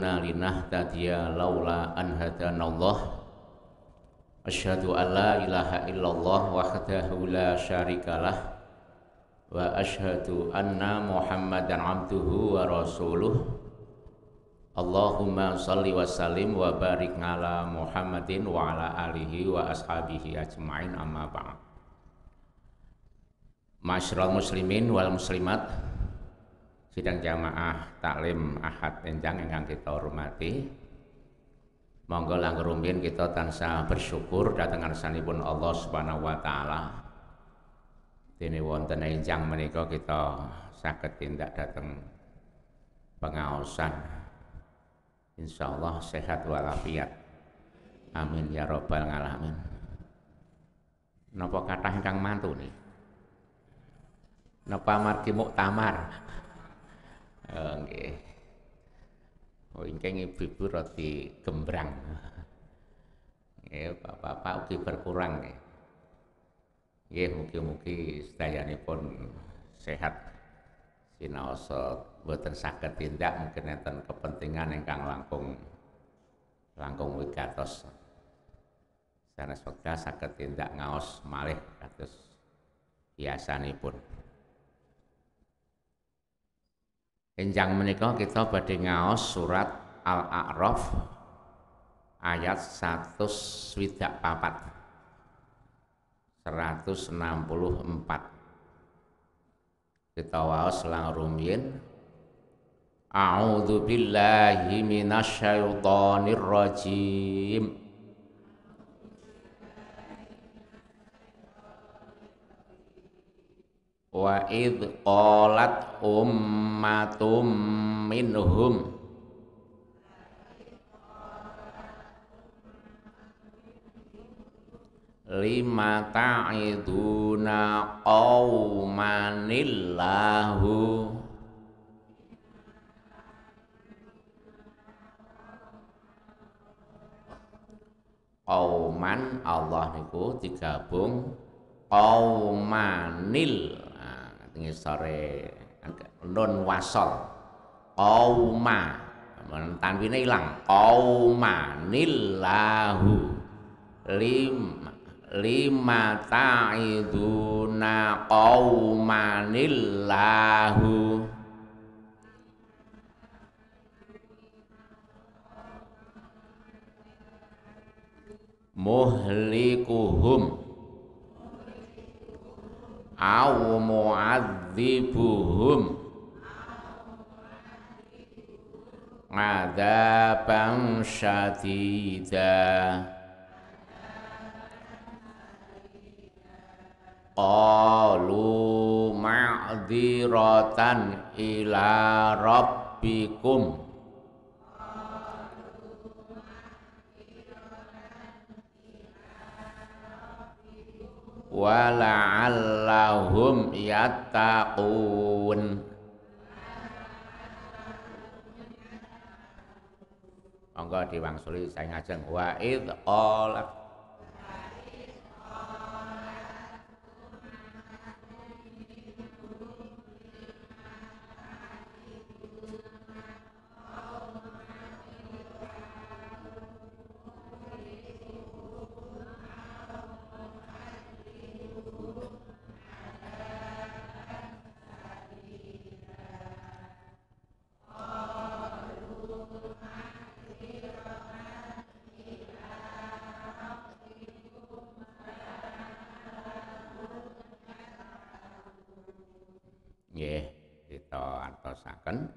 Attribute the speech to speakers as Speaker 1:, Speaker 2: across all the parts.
Speaker 1: linahtadiya laula an hadanallah Asyhadu alla ilaha illallah wahdahu la syarikalah wa asyhadu anna Muhammadan abduhu wa rasuluh Allahumma salli wa sallim wa barik ala Muhammadin wa ala alihi wa ashabihi ajmain amma ba'd Masyarul muslimin wal muslimat sidang jamaah taklim ahad enjang yang kita hormati monggo langgar kita tansah bersyukur datangan sanipun Allah Subhanahu wa taala dene wonten enjang menikah kita sakit tindak pengawasan pengaosan Allah sehat walafiat amin ya robbal alamin nopo kata ingkang mantu nih napa margi muktamar Eh, nggih oh ingkang ibu-ibu roti gembrang nggih bapak-bapak ugi berkurang nggih nggih mugi-mugi pun sehat sinaosa boten saged tindak mungkin enten kepentingan ingkang langkung langkung wigatos sanes wekdal saged tindak ngaos malih kados biasanipun Enjang menika kita badhe ngaos surat Al-A'raf ayat 164. 164 kita waos lang rumiyin A'udzu billahi minasyaitonir rajim wa id qalat ummatum minhum lima ta'iduna qawmanillahu qawman Allah niku digabung qawmanil sore nun wasol qauma tanwine ilang qaumanillahu lima lima ta'iduna qaumanillahu muhlikuhum aw mu'adzibuhum adaban syadida qalu ma'diratan ila rabbikum wala'allahum yattaqun monggo diwangsuli saya ngajeng wa id nggih kita artosaken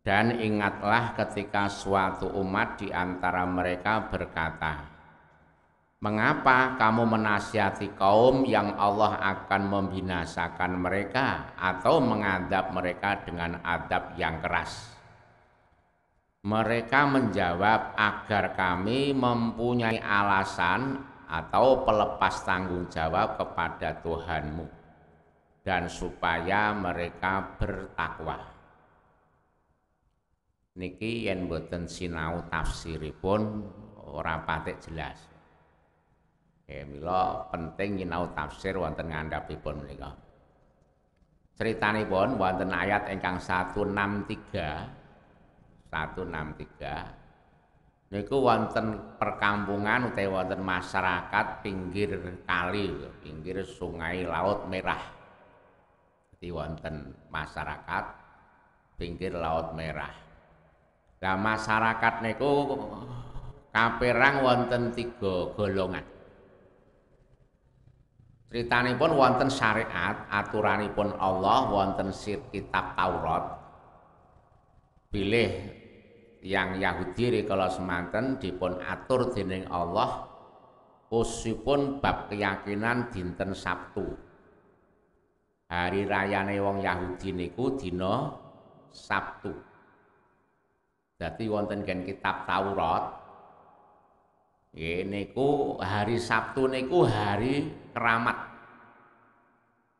Speaker 1: dan ingatlah ketika suatu umat di antara mereka berkata, Mengapa kamu menasihati kaum yang Allah akan membinasakan mereka atau mengadab mereka dengan adab yang keras? Mereka menjawab agar kami mempunyai alasan atau pelepas tanggung jawab kepada Tuhanmu dan supaya mereka bertakwa. Niki yen boten sinau tafsiripun ora patik jelas. Ya milo penting sinau tafsir wonten ngandhapipun menika. Critanipun wonten ayat ingkang 163 163 niku wonten perkampungan utawi wonten masyarakat pinggir kali, pinggir sungai laut merah di wonten masyarakat pinggir Laut Merah. Nah masyarakat niku kaperang wonten tiga golongan. pun wonten syariat, aturanipun Allah wonten sir kitab Taurat. Pilih yang Yahudi kalau semanten dipun atur dinding Allah usipun bab keyakinan dinten Sabtu Hari rayane wong Yahudi niku dina Sabtu. Dadi wonten gen kitab Taurat. niku hari Sabtu niku hari keramat.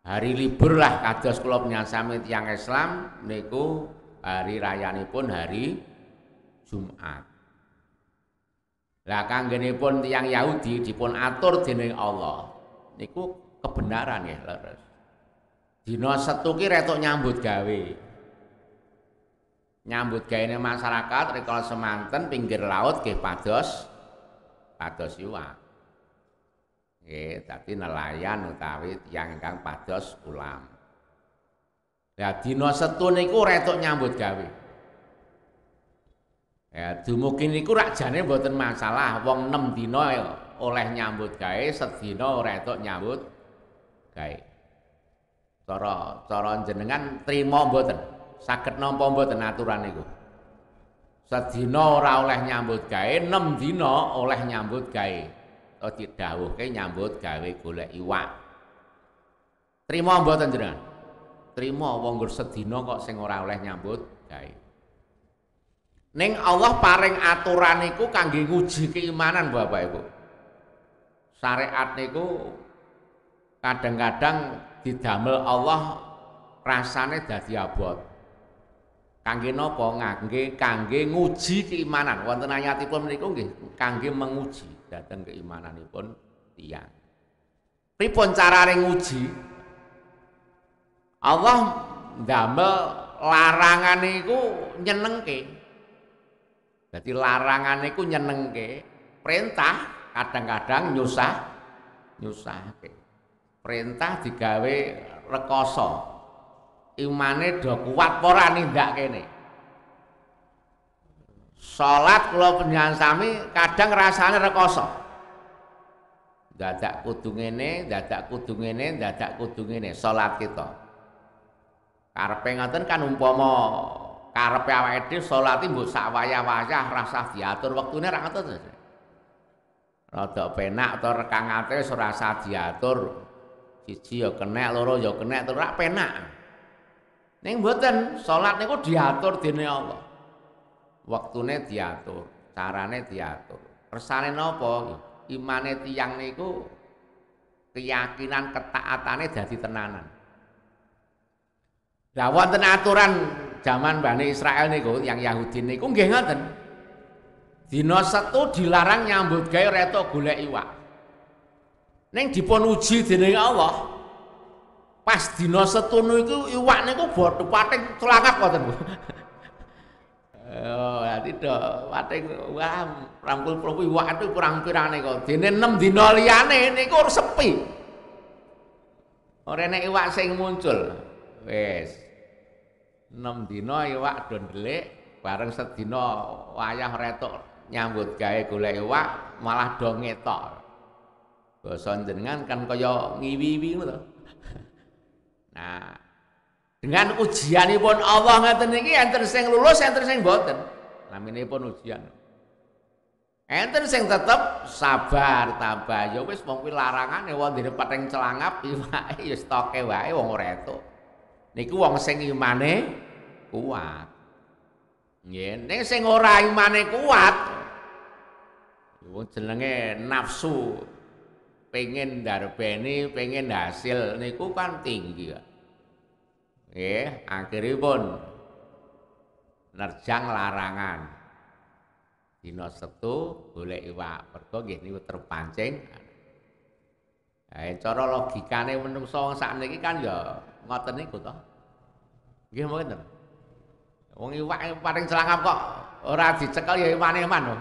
Speaker 1: Hari libur lah kados kula samet tiyang Islam niku hari pun hari Jumat. Lah pun tiyang Yahudi dipun atur dening Allah. Niku kebenaran ya, leres. Dino setu ki nyambut gawe. Nyambut gawe masyarakat rikala semanten pinggir laut ke pados pados iwak. Nggih, nelayan utawi yang ingkang pados ulam. Ya Dino setu niku retok nyambut gawe. Ya dumugi niku rakjane mboten masalah wong 6 Dino oleh nyambut gawe sedina retok nyambut gawe cara cara jenengan trima mboten saged nampa mboten aturan niku sedina ora oleh nyambut gawe 6 dina oleh nyambut gawe to didhawuhke nyambut gawe golek iwak trima mboten jenengan trima wong nggur sedina kok sing ora oleh nyambut gawe Neng Allah paring aturan niku kangge nguji keimanan Bapak Ibu. Syariat niku kadang-kadang didamel Allah rasane dadi abot. Kangge napa? Kangge kangge nguji keimanan. Wonten ayatipun meniku nggih kangge menguji dhateng keimananipun tiyang. Pripun carane nguji? Allah ndamel larangan niku nyenengke. Jadi larangan niku nyenengke, perintah kadang-kadang nyusah nyusahke. Perintah digawe rekoso. Imane do kuat ora ndak kene. Salat kalau panjenengan sami kadang rasanya rekoso. Dadak kutung ini, dadak kutung ini, dadak kutung ini. Solat kita. karpe ngoten kan umpomo karpe awake dhewe salate mbok wajah wayah-wayah rasa diatur waktunya ra itu. Rada penak atau rekangate wis diatur. Siji ya kena, loro ya kena, terus rak penak. Ning mboten, salat niku diatur di Allah. Waktune diatur, carane diatur. Resane napa? Imane tiang niku keyakinan ketaatannya jadi tenanan. Lah wonten aturan zaman Bani Israel niku yang Yahudi niku nggih ngoten. Dina setu dilarang nyambut gawe retok golek iwak. Neng pon uji dening Allah. Pas dina setunu itu iwak niku bodho pating celangap ngoten Bu. Oh, ya tidak pating wah rangkul propo iwak itu kurang pirane kok. enam 6 dina liyane niku sepi. Ora enek iwak sing muncul. wes enam dina iwak dondelik bareng sedina wayah retok nyambut gawe golek iwak malah do Basa jenengan kan kaya ngiwi-iwi ngono Nah, dengan ujianipun Allah ngaten niki enten sing lulus enten sing boten. pun ujian. Enten sing tetep sabar tabah ya wis larangan, kuwi larangane wong dene pateng celangap iwake ya stoke wae wong ora entuk. Niku wong sing imane kuat. Nggih, ning sing ora imane kuat ya wong jenenge nafsu pengen darbeni pengen hasil niku kan tinggi ya yeah, akhiripun nerjang larangan dina setu boleh iwak mergo nggih niku terpancing eh cara logikane menungso sakniki kan ya ngoten niku to nggih mboten wong iwak paling celangap kok ora dicekel ya iman-iman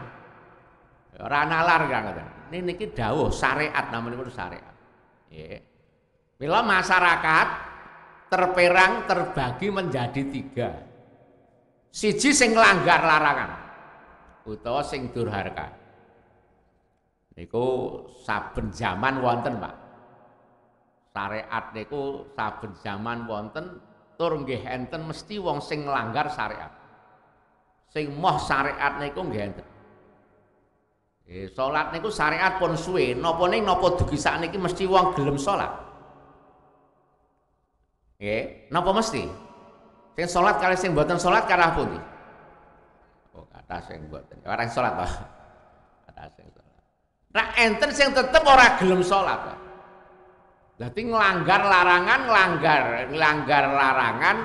Speaker 1: ora nalar kan ngoten ini niki dawuh syariat namanya itu syariat bila masyarakat terperang terbagi menjadi tiga siji sing langgar larangan utawa sing durharka niku saben zaman wonten Pak syariat niku saben zaman wonten tur nggih enten mesti wong sing langgar syariat sing moh syariat niku nggih enten Eh, sholat niku syariat pun suwe, nopo neng nopo dugi niki mesti uang gelem salat. eh, nopo mesti? Sing sholat kalau sing sholat salat karah pundi? Oh, kata sing buatan. Orang sholat Pak. Kata sing sholat. Nah, enten sing tetep orang gelem sholat Pak. Berarti ngelanggar larangan, ngelanggar, ngelanggar larangan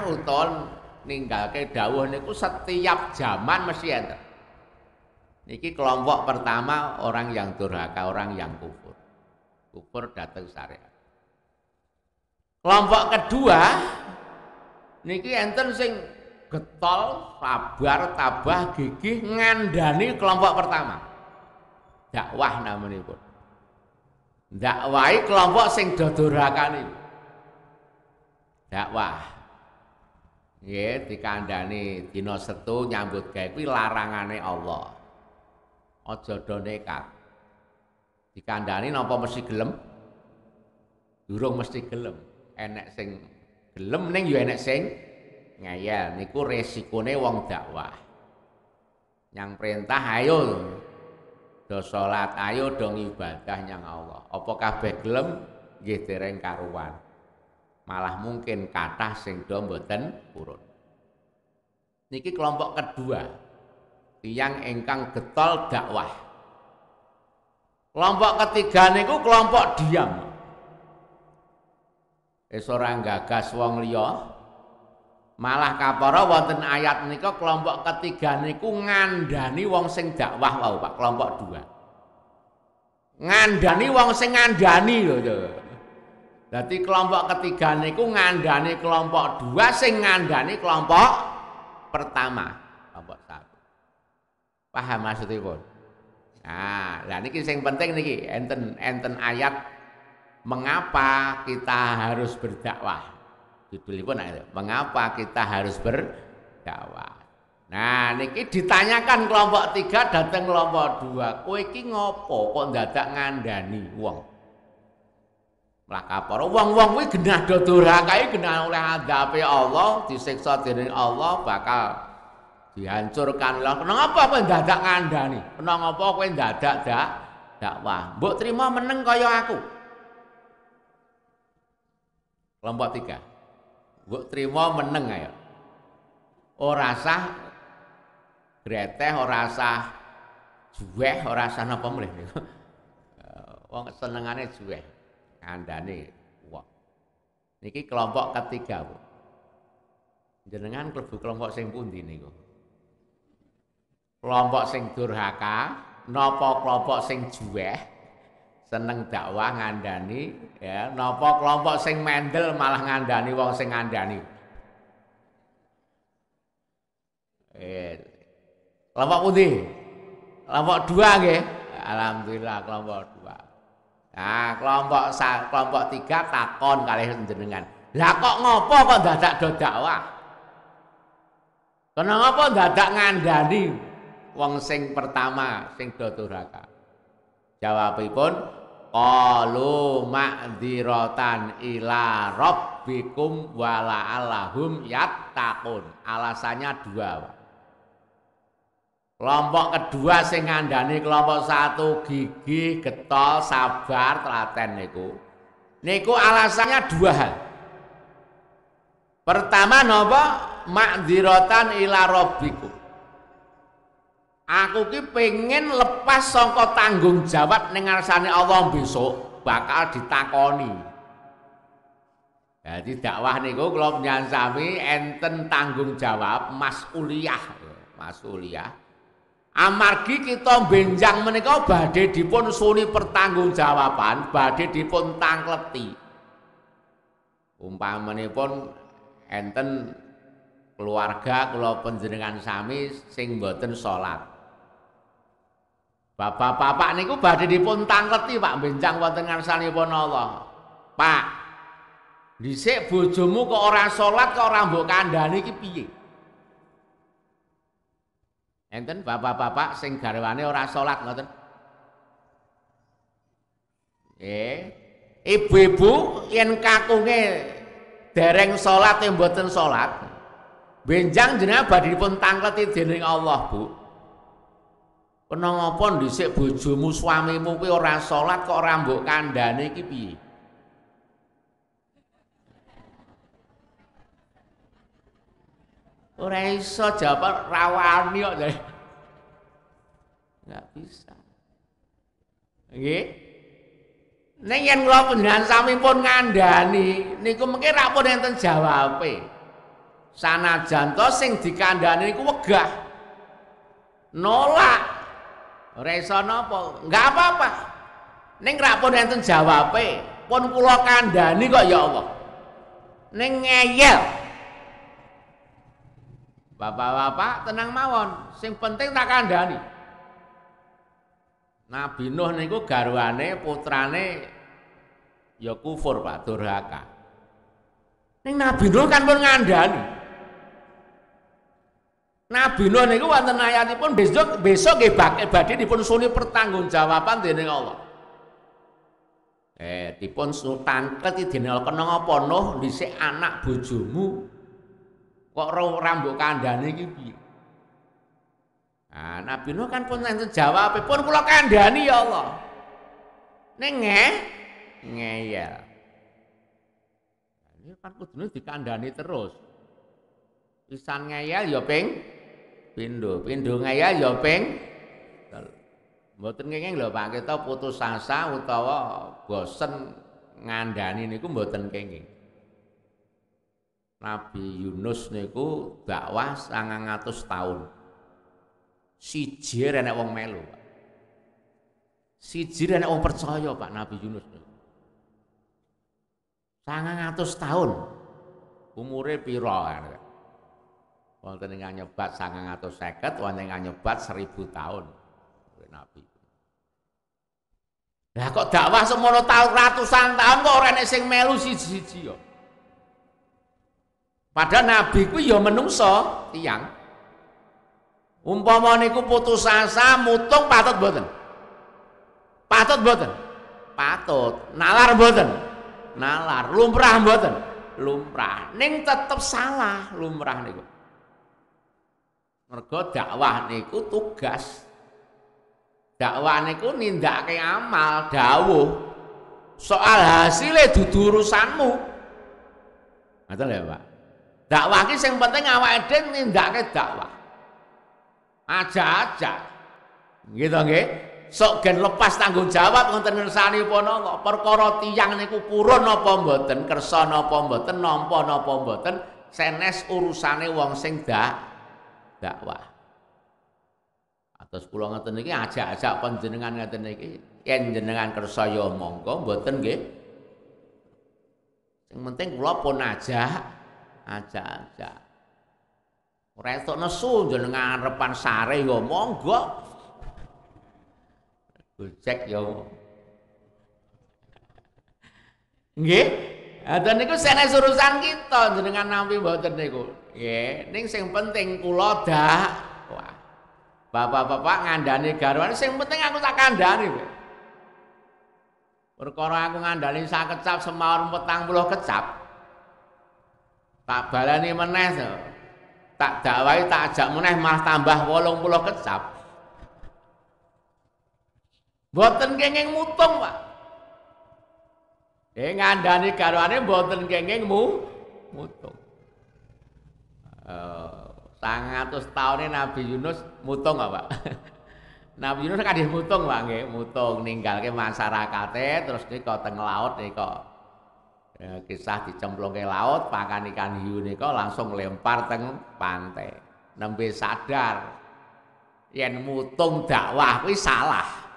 Speaker 1: ninggal ke dawuh niku setiap zaman mesti enten. Niki kelompok pertama orang yang durhaka, orang yang kufur. Kufur datang syariat. Kelompok kedua niki enten sing getol, sabar, tabah, gigih ngandani kelompok pertama. Dakwah namanya pun. Dakwahi kelompok sing durhaka niku. Dakwah. ya dikandani dino setu nyambut kekwi larangane Allah aja do nekat dikandani napa mesti gelem durung mesti gelem enek sing gelem ning ya enek sing ngayal niku resikone wong dakwah yang perintah ayo do salat ayo do ibadah nyang Allah apa kabeh gelem nggih dereng karuan malah mungkin kata sing do mboten niki kelompok kedua tiang engkang getol dakwah. Kelompok ketiga niku kelompok diam. Wis ora gagas wong liya. Malah kapara wonten ayat niku kelompok ketiga niku ngandani wong sing dakwah wau Pak, kelompok dua. Ngandani wong sing ngandani lho. Dadi kelompok ketiga niku ngandani kelompok dua sing ngandani kelompok pertama. Paham maksudipun? Nah, lah niki sing penting niki enten enten ayat mengapa kita harus berdakwah. Judulipun mengapa kita harus berdakwah. Nah, niki ditanyakan kelompok tiga datang kelompok dua. Kowe iki ngopo kok dadak ngandani wong? Lah kaporo wong-wong kuwi genah do durhaka genah oleh hadapi Allah, disiksa dening Allah bakal dihancurkanlah kenapa kowe dadak nih? kenapa kau dadak dak dakwah mbok terima meneng kaya aku kelompok tiga mbok terima meneng ayo ora sah greteh ora sah juweh ora sah napa mrih wong senengane juweh ngandani wong niki kelompok ketiga Bu jenengan klebu kelompok sing pundi niku kelompok sing durhaka, nopo kelompok sing juweh seneng dakwah ngandani, ya, nopo kelompok sing mendel malah ngandani wong sing ngandani. Eh, kelompok putih. Kelompok dua ge, Alhamdulillah kelompok dua. Nah, kelompok sa, kelompok tiga takon kali jenengan. Lah kok ngopo kok dadak do dakwah? Kena ngopo dadak ngandani? wong sing pertama sing do durhaka. Jawabipun qalu ma'dziratan ila rabbikum wala alahum yattaqun. Alasannya dua. Kelompok kedua sing ngandani kelompok satu gigi getol, sabar, telaten niku. Niku alasannya dua hal. Pertama napa? Ma'dziratan ila rabbikum. Aku ki pengen lepas songko tanggung jawab ning ngarsane Allah besok bakal ditakoni. Jadi dakwah niku kalau menyang sami enten tanggung jawab mas ya, mas uliyah. Amargi kita benjang menika badhe dipun suni jawaban, badai dipun tangkleti. pun enten keluarga kalau penjenengan sami sing mboten sholat. Bapak-bapak niku badhe dipun tangkleti Pak bencang wonten ngarsanipun Allah. Pak, dhisik bojomu kok ora salat kok ora mbok kandhani iki piye? Enten bapak-bapak sing garwane ora salat ngoten. Eh, ibu-ibu yen kakunge dereng salat yang mboten salat, benjang jenengan badhe dipun tangkleti dening Allah, Bu. Kena ngapa dhisik bojomu suamimu kuwi ora salat kok ora mbok kandhane iki piye? Ora iso jawab rawani kok. Enggak bisa. Nggih. Ning yen kula panjenengan sami pun ngandhani niku mengke ra pun enten jawabe. Sanajan to sing dikandhani niku wegah. Nolak Ora iso Enggak apa-apa. Neng ra pun jawab jawabe, pun pulau kandani kok ya Allah. neng ngeyel. Bapak-bapak tenang mawon, sing penting tak kandani. Nabi Nuh niku garwane putrane ya kufur Pak durhaka. Ning Nabi Nuh kan pun ngandani. Nabi Nuh niku wonten ayatipun besok besok nggih badhe dipun suni pertanggungjawaban dening Allah. Eh dipun tangket dening Allah kena apa Nuh dhisik anak bojomu kok rambut kandhane iki piye? Nah, Nabi Nuh kan pun nanti jawab, pun kula kandhani ya Allah. Neng nge, ngeyel. Nah, ini kan kudune dikandhani terus. Pisan ngeyel ya ping pindho pindho ngaya ya ping mboten kenging lho Pak kita putus asa utawa bosen ngandani niku mboten kenging Nabi Yunus niku dakwah 900 tahun siji enek wong melu Pak siji enek wong percaya Pak Nabi Yunus niku 900 tahun umure pira wonten ingkang nyebat 950 wonten ingkang nyebat 1000 tahun nabi Lah kok dakwah semono tahun ratusan tahun kok ora enek sing melu siji-siji ya. Padahal nabi ku ya menungso tiang. Umpama niku putus asa mutung patut boten. Patut boten, Patut. Nalar boten, Nalar. Lumrah boten, Lumrah. Ning tetep salah lumrah niku. Mergo dakwah niku tugas. Dakwah niku nindakake amal, dawuh. Soal hasilnya dudu urusanmu. Ngoten ya Pak. Dakwah ki sing penting awake dhewe nindakake dakwah. Aja-aja. Gitu nggih. Sok gen lepas tanggung jawab wonten kersanipun kok perkara tiyang niku purun napa mboten, kersa napa mboten, nampa napa mboten, senes urusane wong sing dak dakwah. Atas kula ngeten niki ajak-ajak panjenengan ngeten niki yen jenengan kersa ya monggo mboten nggih. Sing penting kula pun ajak ajak-ajak. Ora entuk nesu jenengan repan sare ya monggo. Gojek ya. Nggih. Ada niku senes urusan kita jenengan nampi mboten niku. Ya, yang penting kula Wah. Bapak-bapak ngandani garwan yang penting aku tak ngandani. Perkara aku ngandani sak kecap semawar 40 kecap. Tak balani meneh to. Tak dakwahi tak ajak meneh malah tambah 80 kecap. Boten kenging mutung, Pak. Eh ngandani garwane boten kenging mu mutung. Eh, tahun ini Nabi Yunus mutung apa Pak? Nabi Yunus kadih mutung Pak nggih, mutung ke masyarakatnya terus kok teng laut kok e, kisah ke laut pakan ikan hiu kok langsung lempar teng pantai. Nembe sadar yang mutung dakwah wih salah.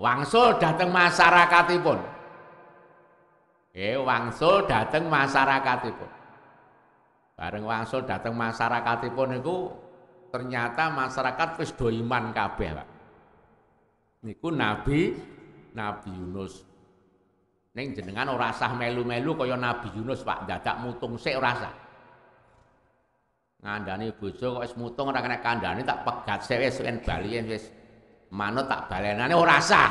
Speaker 1: Wangsul dateng pun, Nggih, eh, wangsul dateng pun. Bareng wangsul datang masyarakatipun niku ternyata masyarakat wis do iman kabeh, Pak. Niku Nabi Nabi Yunus. Ning jenengan ora sah melu-melu kaya Nabi Yunus, Pak. Dadak mutung sik ora sah. Ngandani bojo kok wis mutung ora kena kandhane tak pegat sik wis bali wis manut tak balenane ora sah.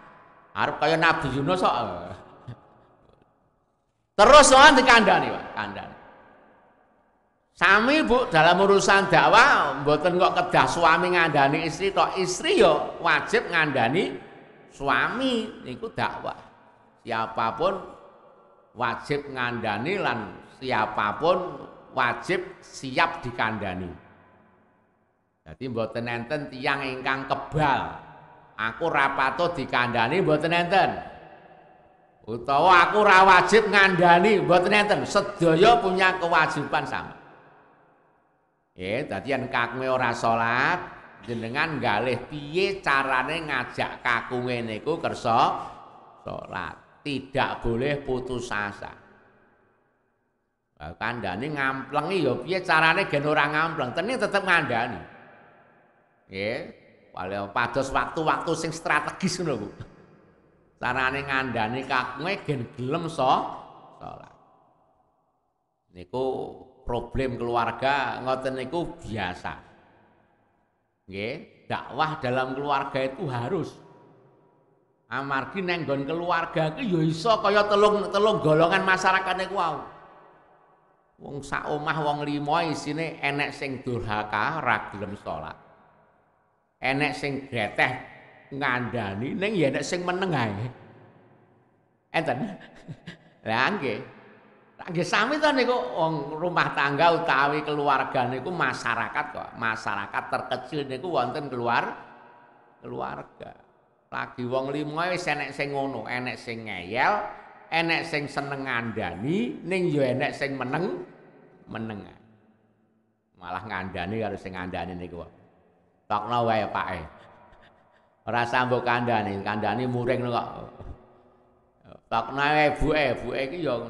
Speaker 1: Arep kaya Nabi Yunus kok. Terus soal dikandani, Pak, kandani Sami Bu dalam urusan dakwah mboten kok kedah suami ngandani istri tok istri yo ya wajib ngandani suami niku dakwah. Siapapun wajib ngandani lan siapapun wajib siap dikandani. Jadi buat nenten tiang ingkang kebal. Aku rapato dikandani buat nenten. Utawa aku rawajib ngandani buat nenten, Sedaya punya kewajiban sama. Ya, dadi yen kakunge ora salat, jenengan galih piye carane ngajak kakunge niku kersa salat. Tidak boleh putus asa. Dani ngamplengi ya piye carane gen ora ngampleng, teni tetep ngandani. Ya, eh, paling pados waktu-waktu sing strategis ngono Bu. Carane ngandani kakunge gen gelem so salat. Niku problem keluarga ngoten niku biasa. Nggih, dakwah dalam keluarga itu harus amargi nenggon keluarga ke ya iso kaya telung telung golongan masyarakat niku wau. Wong sak omah wong lima isine enek sing durhaka ra gelem salat. Enek sing greteh ngandani ning ya enek sing meneng ae. Enten. Lah nggih. Nggih sami ta niku wong rumah tangga utawi keluarga niku masyarakat kok. Masyarakat terkecil niku wonten keluar keluarga. Lagi wong limo wis enek sing ngono, enek sing ngeyel, enek sing seneng ngandani, ning yo enek sing meneng meneng. Malah ngandani karo sing ngandani niku. Tokno wae pake. Ora sambok kandani, kandani muring kok. Tokno wae buke, buke iki yo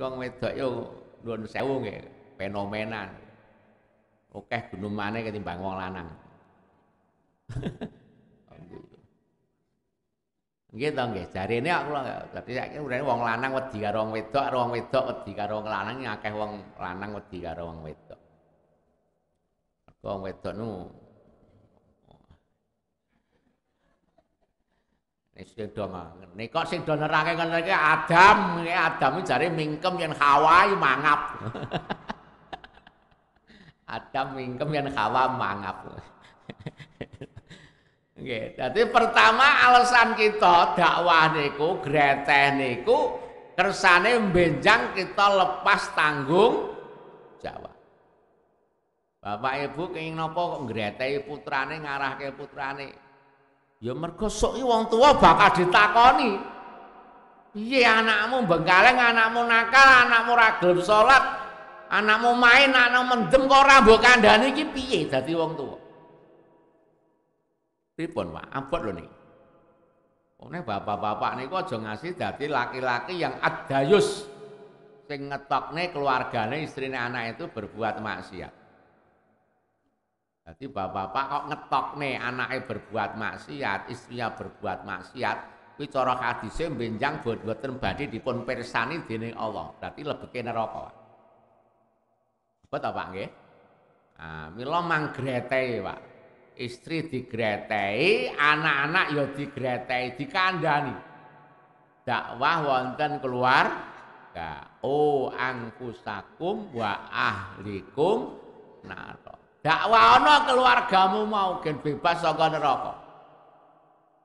Speaker 1: wong wedok yo nuwun sewu nggih fenomena Okeh gunung mana ketimbang wong lanang nggih to nggih jarine aku dadi saiki urane wong lanang wedi karo wong wedok karo wong wedok wedi karo wong lanang akeh wong lanang wedi karo wong wedok wong wedok nu Eh, sing do nek kok sing do nerake ngono iki Adam, iki Adam jare mingkem yen Hawa mangap. Adam mingkem yen Hawa mangap. Nggih, dadi pertama alasan kita dakwah niku greteh niku kersane benjang kita lepas tanggung jawab. Bapak Ibu kenging napa kok ngretehi putrane ngarahke putrane? Ya mergo sok wong tua bakal ditakoni. Piye anakmu bengkaleng, anakmu nakal, anakmu ra sholat, anakmu main, anakmu mendem kok ora mbok kandhani iki piye dadi wong tua? Pripun, Pak? Ampun lho niki. Pokoknya bapak-bapak niku aja ngasih dadi laki-laki yang adayus sing ngetokne keluargane istrine anak itu berbuat maksiat. Jadi bapak-bapak kok ngetok nih anaknya berbuat maksiat, istrinya berbuat maksiat, kuwi cara hadise benjang buat-buatan badhe dipun pirsani dening Allah. Berarti lebih neraka. Apa Pak nggih? Ah, mila manggretei, Pak. Istri digretei, anak-anak ya digretei, dikandani. Dakwah wonten keluar oh angkusakum wa ahlikum nah, Dakwa ono keluargamu mau gen bebas saka neraka.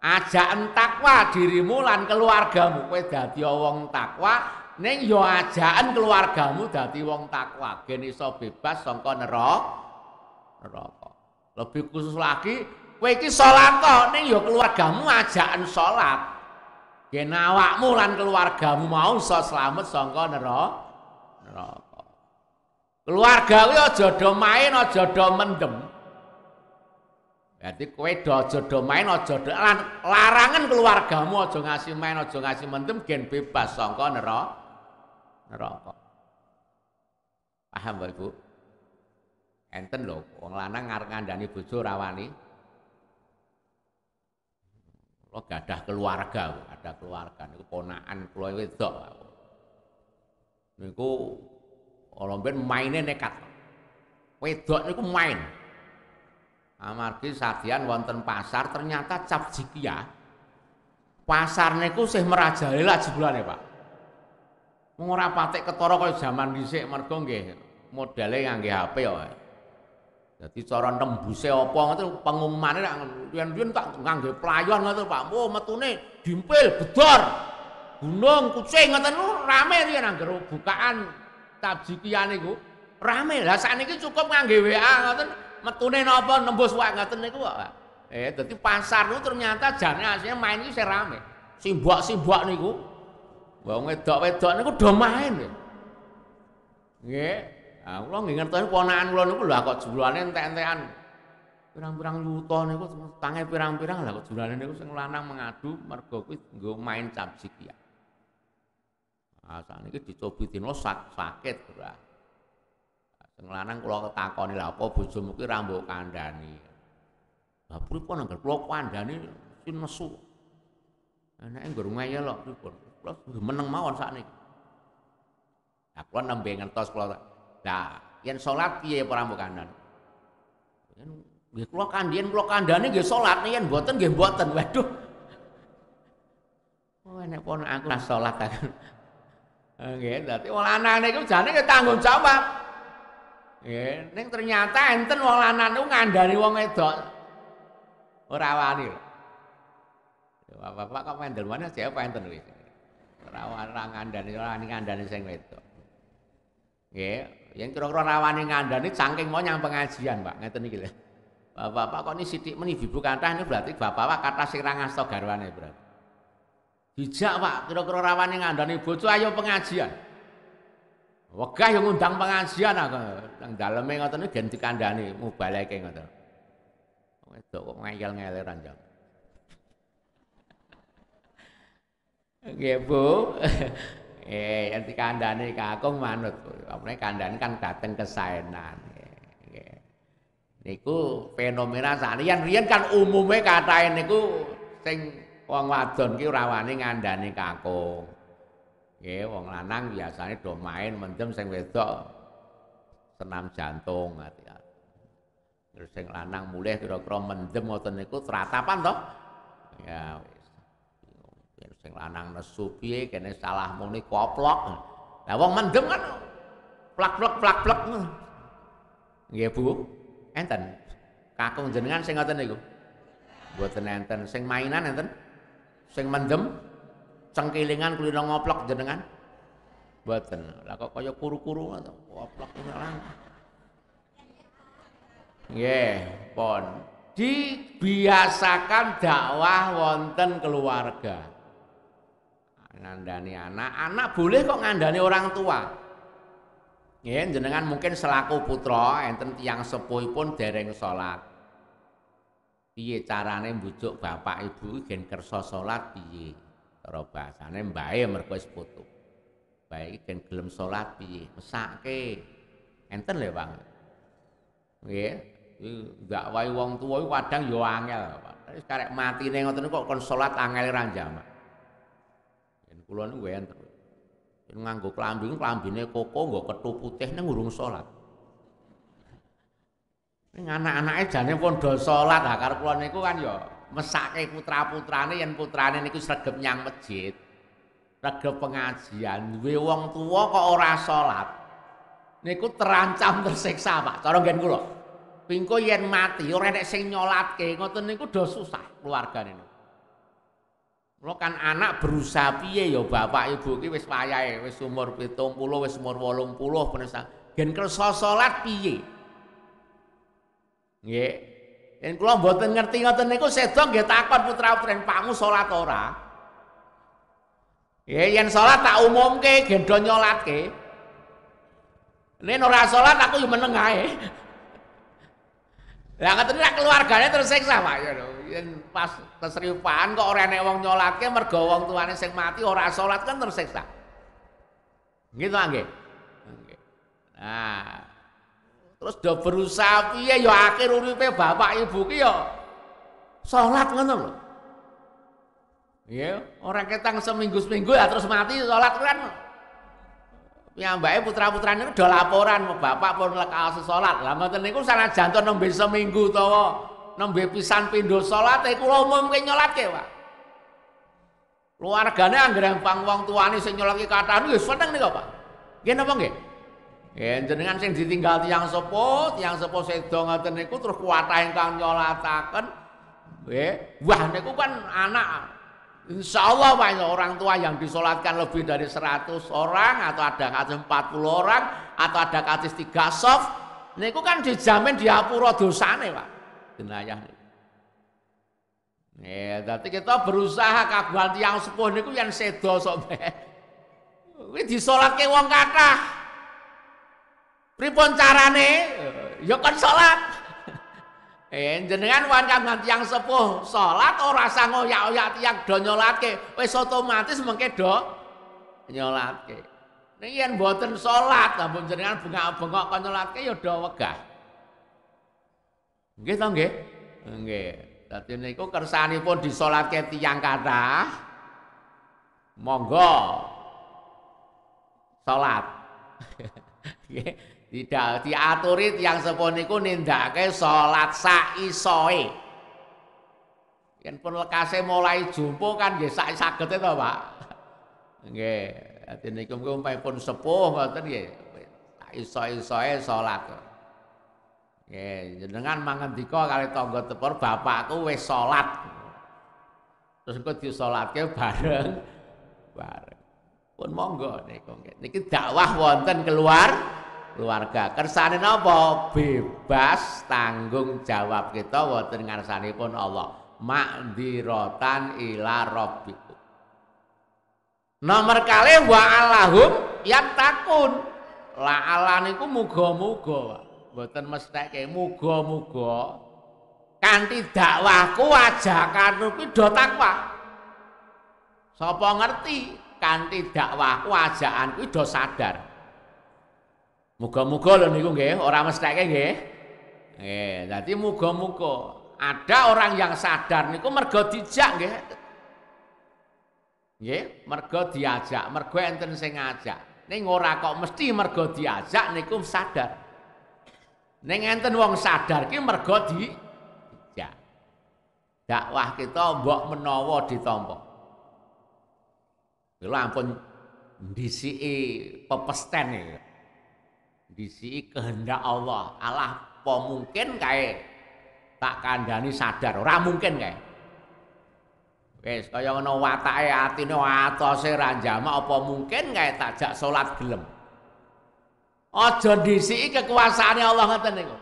Speaker 1: Ajaan takwa dirimu lan keluargamu kowe dadi wong takwa ning yo ajaan keluargamu dadi wong takwa gen iso bebas saka neraka. Lebih khusus lagi kowe iki salat kok ning yo keluargamu ajaan salat. Gen awakmu lan keluargamu mau iso slamet saka neraka. Neraka. Keluarga kuwi aja do main, aja do mendem. Berarti kowe do aja do main, aja do larangan keluargamu aja ngasih main, aja ngasih mendem gen bebas sangka neraka. Neraka. Paham Bapak Ibu? Enten lho, wong lanang ngarep ngandani bojo rawani. Lo ada keluarga, ada keluarga niku ponakan itu wedok. Niku Orang ben maine nekat. Wedok niku main. Amargi sadian wonten pasar ternyata cap jikia. Pasar niku sih merajai ya jebulane, Pak. Wong ora patek ketara kaya jaman dhisik mergo nggih modele ngangge HP ya. Jadi cara nembuse apa ngoten pengumumane nak yen-yen tak ngangge playon ngoten Pak. Oh metune dimpil bedor. Gunung kucing ngoten rame riyen angger bukaan tabjikian niku rame. Lah ini cukup ngangge WA ngoten metune nopo nembus wae ngoten niku kok. Eh dadi pasar lu ternyata jane aslinya main iki sing rame. Simbok-simbok niku wong wedok-wedok niku do main. Nggih. Ah kula nggih ngertos ponakan kula niku lha kok jebulane entek-entekan. Pirang-pirang yuta niku tange pirang-pirang lha kok jebulane niku sing lanang mengadu mergo kuwi nggo main cap jikian ini saniki lo sak sakit ora. Sing lanang kalau ketakoni lah, apa bojomu mungkin rambo kandani. kandhani. Lah pun enggak, kula kandani si nesu. Enake iya, lo ngeyel meneng mawon sakniki. Lah kula tos ngertos kula lah yen yang piye apa mbok kandani Yen nggih kandian kandhani kandani kandhani nggih salat yen buatan, nggih buatan. Waduh. Oh enak pun aku salat Eh, nggih, dadi wong lanang niku jane ya tanggung jawab. Nggih, ning ternyata enten wong lanang niku ngandani wong wedok. Ora wani lho. Ya, Bapak kok mendel mana sih apa enten wis. Rawan ra ngandani ora ngandani sing wedok. Nggih, yang kira-kira rawani ngandani saking mau nyang pengajian, Pak. Ngeten iki lho. Bapak-bapak kok ini sidik meni bibu kathah ini berarti bapak-bapak kata sing ra ngasta garwane berarti. Hijak Pak, kira-kira ada nih, bocah ayo pengajian. Wegah yang undang pengajian aku. yang daleme ngoten iki gen dikandhani mubaleke ngoten. Wedok kok ngeyel-ngeleran jam. Oke Bu. Eh, yang dikandhani kakung manut. Apane kandani kan dateng kesaenan. Nggih. Niku fenomena sakniyan yang kan umumnya kathah niku sing wong wadon ki rawane ngandani kakung. Nggih, wong lanang biasane do main mendem sing wedok senam jantung Terus sing lanang mulih kira-kira mendem ngoten niku teratapan toh? Ya wis. Sing lanang nesu piye kene salah muni koplok. Lah wong mendem kan plak-plak plak-plak. Nggih, Bu. Enten. Kakung jenengan sing ngoten niku. Mboten enten sing mainan enten sing mendem cengkilingan kulino ngoplok jenengan buatan. lah kok kaya kuru-kuru atau ngoplok ngoten nggih pon dibiasakan dakwah wonten keluarga ngandani anak anak boleh kok ngandani orang tua Ya, jenengan mungkin selaku putra enten tiang sepuh pun dereng sholat piye carane bujuk bapak ibu gen kerso salat piye cara basane mbae mergo wis putu bae gen gelem salat piye mesake enten lho Bang nggih gak wae wong tuwa kadang yo angel wis karek matine ngoten kok kon salat angel ra jamak yen kula niku enten nganggo klambi klambine koko nggo kethu putih nang urung salat Ning anak anaknya jane pun dosolat, Lah karo kula niku kan ya mesake putra-putrane yen putrane niku sregep nyang masjid. Sregep pengajian, duwe wong kok ora salat. Niku terancam tersiksa, Pak. Cara nggen kula. Pingko yen mati ora enek sing nyolatke, ngoten niku do susah keluargane. lo kan anak berusaha piye ya bapak ibu wis payahe wis umur 70 wis umur 80 penasang gen kersa salat piye? Nggih. Yen kula mboten ngerti ngoten niku sedo nggih takon putra putri pamu salat ora. Ya yang sholat tak umumke gendong nyolat nyolatke. ini ora sholat aku yo meneng ae. Lah ngoten nek keluargane tersiksa Pak ya yen pas keseriupan kok ora enek wong nyolatke mergo wong tuane sing mati ora salat kan tersiksa. Gitu nggih. Nah, Terus do berusaha piye yo ya akhir uripe bapak ibu ki ya sholat salat ngono lho. Iya orang ketang seminggu-seminggu ya terus mati sholat kan. baik putra-putrane udah laporan bapak pun lekas sholat. Lah ngoten niku jantung nembe seminggu utawa nembe pisan pindho salat iku eh, nyolat nyolatke, Pak. Keluargane anggere pang wong tuane sing nyolaki kathah wis nih nika, Pak. Nggih napa nggih? Ya, jenengan sing ditinggal tiang sepo, tiang sepo sedo ngoten niku terus kuwatah ingkang nyolataken. eh, wah niku kan anak Insya Allah banyak ya, orang tua yang disolatkan lebih dari 100 orang atau ada kasus 40 orang atau ada kasus 3 sof niku kan dijamin dihapura dosane pak jenayah Ya, tapi kita berusaha kabuan tiang sepuh niku yang sedo sok. Kuwi disolatke wong kathah pripun carane ya kon salat eh jenengan wan kang yang sepuh salat ora sang ngoyak-oyak tiang do nyolatke wis otomatis mengke do nyolatke ning yen mboten salat lah jenengan bengak-bengok kon nyolatke ya do wegah nggih to nggih nggih dadi niku kersanipun disolatke tiang kathah monggo salat nggih tidak diaturi yang sepuh niku sholat salat sak Yang pun lekasnya mulai jumpo kan nggih sak sagete to, Pak. Nggih, ini kumpai pun sepuh ngoten nggih. sa'i soi isoe sholat Oke, jenengan diko kali tangga tepur bapakku wes sholat Terus engko disolatke bareng bareng. Pun monggo nih nggih. Niki dakwah wonten keluar keluarga. Kersane napa? Bebas tanggung jawab kita wonten ngarsanipun Allah. Makdiratan ila rabbikum. Nomor kali wa alahum La ala niku muga-muga. Mboten mesteke muga-muga kanthi dakwahku ajakan kuwi do takwa. Sapa ngerti kanthi dakwahku ajakan kuwi do sadar. Muga-muga lho niku nggih, ora mestheke nggih. Nggih, dadi muga-muga ada orang yang sadar niku mergo dijak nggih. Nggih, mergo diajak, mergo enten sing ngajak. Ning ora kok mesti mergo diajak niku sadar. Ning enten wong sadar ki mergo diajak. Dakwah kita mbok menawa ditampa. Lha ampun ndisiki pepesten iki. Disi kehendak Allah. Allah po mungkin kae tak kandani sadar, ora mungkin kae. Wis kaya ngono watake atine atose ra jamak apa mungkin kae takjak salat gelem. Aja disiki kekuasaane Allah ngoten niku.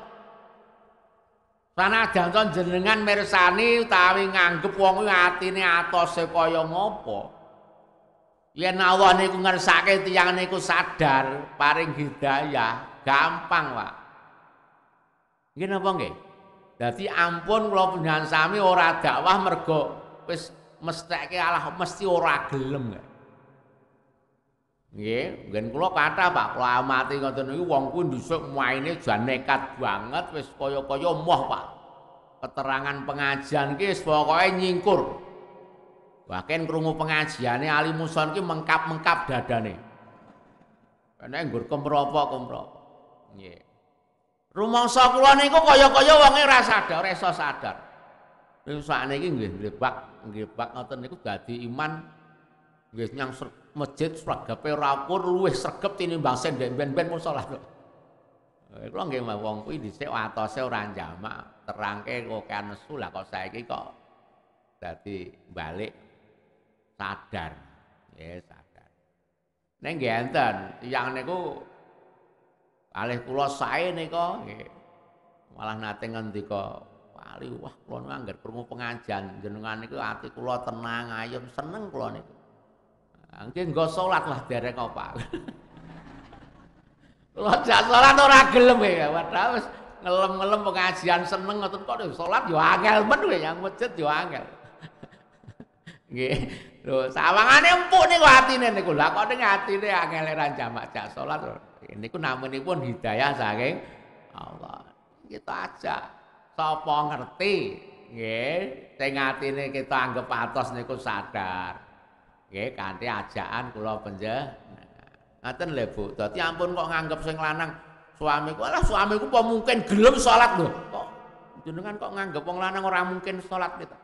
Speaker 1: Sanajan jenengan mirsani utawi nganggep wong kuwi atine atose kaya ngopo. Yen Allah niku ngersake tiyang niku sadar paring hidayah, gampang, Pak. Nggih napa nggih? Dadi ampun kula panjenengan sami ora dakwah mergo wis mesteke Allah mesti ora gelem nggih. Nggih, ngen kula kathah Pak, kula amati ngoten niku wong kuwi ndusuk muaine jan nekat banget wis kaya-kaya moh Pak. Keterangan pengajian ki wis pokoke nyingkur. Waken krungu pengajiane Ali Muson ki mengkap-mengkap dadane. Karena nggur kemropok kemropok. Nggih. Rumangsa kula niku kaya-kaya wonge ora sadar, ora iso sadar. Wis sakniki nggih grebak, grebak ngoten niku dadi iman nggih nyang masjid sregepe rapur luwih sregep tinimbang sendek ben-ben musala. Eh, Kulo nggih wong kuwi dhisik atase ora jamak, terangke kok kan nesu lah kok saiki kok jadi balik sadar. Ya sadar. Neng nggih yang tiyang niku kalih kula sae malah nate ngendika wali wah kula ngangger perlu pengajian jenengan niku hati kula tenang ayem seneng kula niku. Nah, nggih nggo sholat lah dari apa. Kula jak salat ora gelem ya, padahal wis ngelem-ngelem pengajian seneng ngoten kok salat yo angel men ya, masjid yo angel. Nggih. Lho, sawangane empuk niku atine niku. Lah kok ning atine angel ora jamak jak salat. Niku namunipun hidayah saking Allah. Kita aja sapa ngerti nggih sing atine kita anggap atos niku sadar. Nggih kanthi ajaan kula penjenengan. Ngaten lho Bu, dadi ampun kok nganggep sing lanang suamiku alah suamiku apa mungkin gelem salat lho. Kok jenengan kok nganggep wong lanang ora mungkin salat gitu.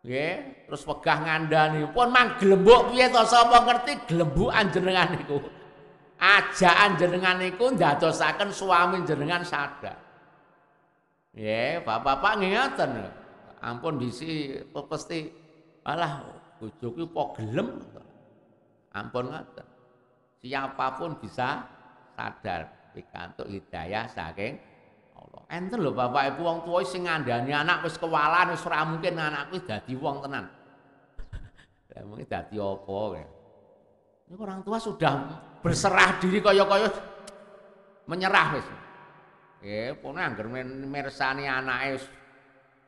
Speaker 1: Nggih, terus wegah ngandani, pun mang glembuk piye to sapa ngerti glembukan anjenengan niku. Ajakan jenengan niku ndadosaken suami jenengan sadar. Nggih, bapak-bapak ngeten. Ampun disi pepesti. alah bojoku kok gelem. Ampun ngoten. Siapapun bisa sadar pikantuk hidayah saking Allah. Enten lho bapak ibu wong tuwa sing ngandani anak wis kewalan wis ora mungkin anakku dadi wong tenan. Lah mungkin dadi apa ya. Ini orang tua sudah berserah diri kaya-kaya menyerah wis. Eh, pokoknya anggar anak anaknya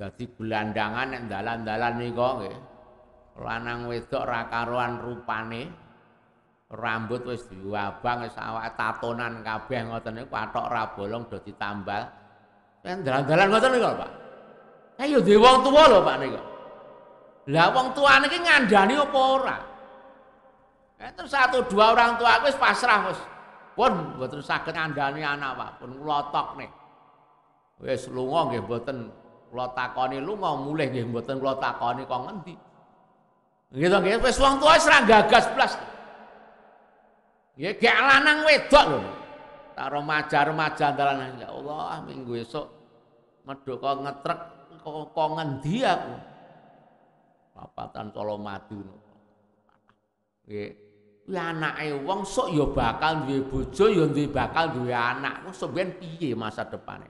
Speaker 1: jadi gelandangan yang dalan-dalan nih nggih. Ya. Lanang wedok rakaruan rupane. Rambut wis diwabang wis awak tatonan kabeh ngoten niku patok rabolong bolong do ditambal. Kan dalan-dalan ngoten niku Pak. Ayo dhewe wong tua lho Pak niku. Lah wong tuane iki ngandani apa ora? Eh, terus satu dua orang tua aku pasrah wis. Pun mboten saged ngandani anak Pak, pun klotok nih. Wis lunga nggih mboten kula takoni lunga mulih nggih mboten kula takoni kok ngendi. Gitu nggih wis wong tua wis gagas blas. Nggih gek lanang wedok lho remaja-remaja dalan ya Allah minggu esok medhok kok ngetrek kok ngendi aku. Papatan kala madu. Nggih. Kuwi ya anake wong sok ya bakal duwe bojo ya duwe bakal duwe anak. Wong sampeyan piye masa depane?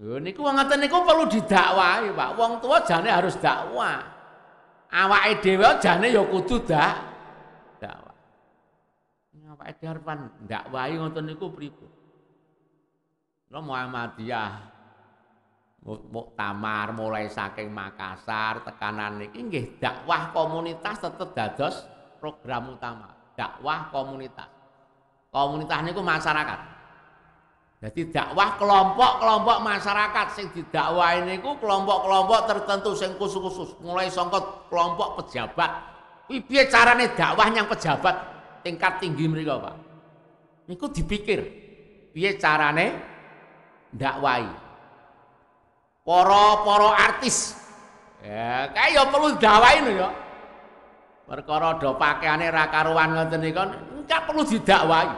Speaker 1: Lho niku wong ngaten niku perlu didakwahi, Pak. Wong tua jane harus dakwah. Awake dhewe jane ya kudu dakwah. Pak awake dhewe arep dakwahi ngoten niku pripun? Lha Muhammadiyah tamar mulai saking Makassar tekanan ini nggih dakwah komunitas tetep dados program utama dakwah komunitas komunitas niku masyarakat jadi dakwah kelompok-kelompok masyarakat sing ini ku kelompok-kelompok tertentu sing khusus-khusus mulai songkot kelompok pejabat biar caranya dakwah yang pejabat tingkat tinggi mereka Pak. Niku dipikir piye carane dakwai. Poro-poro artis. Ya, kayak ya perlu dakwai ya. Perkara do pakaiane ra karuan nih niku enggak perlu didakwai.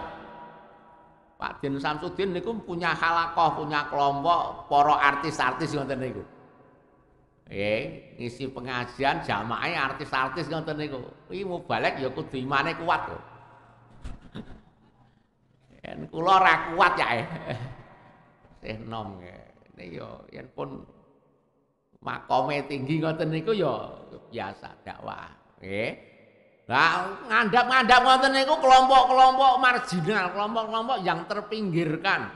Speaker 1: Pak Din Samsudin niku punya halakoh, punya kelompok poro artis-artis ngoten niku. Eh, ngisi pengajian jamaah artis-artis ngoten niku. Kuwi balik, ya kudu imane kuat kok. Yen kula ora kuat ya, Sih eh. eh, nom eh. niki yo yen pun makome tinggi ngoten niku ya biasa dakwah. Nggih. Nah, ngandap-ngandap ngoten niku kelompok-kelompok marginal, kelompok-kelompok yang terpinggirkan.